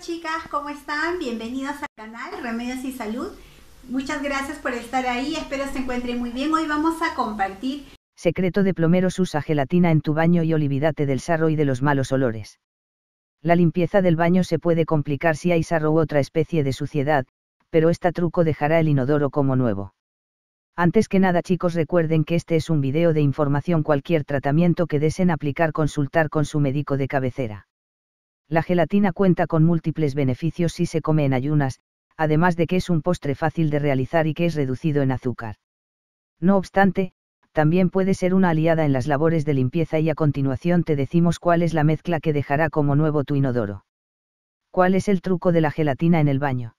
chicas, ¿cómo están? Bienvenidos al canal Remedios y Salud. Muchas gracias por estar ahí, espero se encuentren muy bien. Hoy vamos a compartir... Secreto de plomeros usa gelatina en tu baño y olvídate del sarro y de los malos olores. La limpieza del baño se puede complicar si hay sarro u otra especie de suciedad, pero este truco dejará el inodoro como nuevo. Antes que nada chicos recuerden que este es un video de información cualquier tratamiento que deseen aplicar consultar con su médico de cabecera. La gelatina cuenta con múltiples beneficios si se come en ayunas, además de que es un postre fácil de realizar y que es reducido en azúcar. No obstante, también puede ser una aliada en las labores de limpieza y a continuación te decimos cuál es la mezcla que dejará como nuevo tu inodoro. ¿Cuál es el truco de la gelatina en el baño?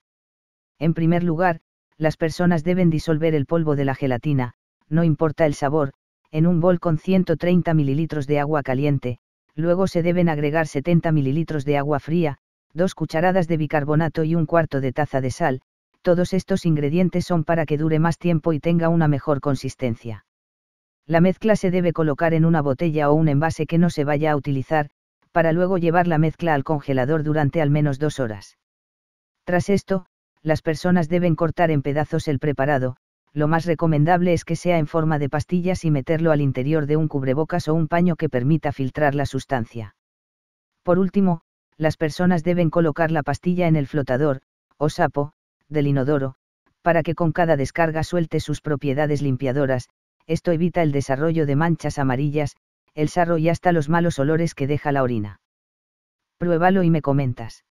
En primer lugar, las personas deben disolver el polvo de la gelatina, no importa el sabor, en un bol con 130 ml de agua caliente, luego se deben agregar 70 ml de agua fría, dos cucharadas de bicarbonato y un cuarto de taza de sal, todos estos ingredientes son para que dure más tiempo y tenga una mejor consistencia. La mezcla se debe colocar en una botella o un envase que no se vaya a utilizar, para luego llevar la mezcla al congelador durante al menos dos horas. Tras esto, las personas deben cortar en pedazos el preparado, lo más recomendable es que sea en forma de pastillas y meterlo al interior de un cubrebocas o un paño que permita filtrar la sustancia. Por último, las personas deben colocar la pastilla en el flotador, o sapo, del inodoro, para que con cada descarga suelte sus propiedades limpiadoras, esto evita el desarrollo de manchas amarillas, el sarro y hasta los malos olores que deja la orina. Pruébalo y me comentas.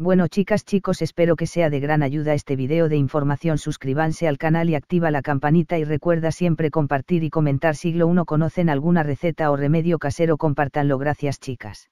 Bueno chicas chicos espero que sea de gran ayuda este video de información suscríbanse al canal y activa la campanita y recuerda siempre compartir y comentar siglo 1 conocen alguna receta o remedio casero compartanlo gracias chicas.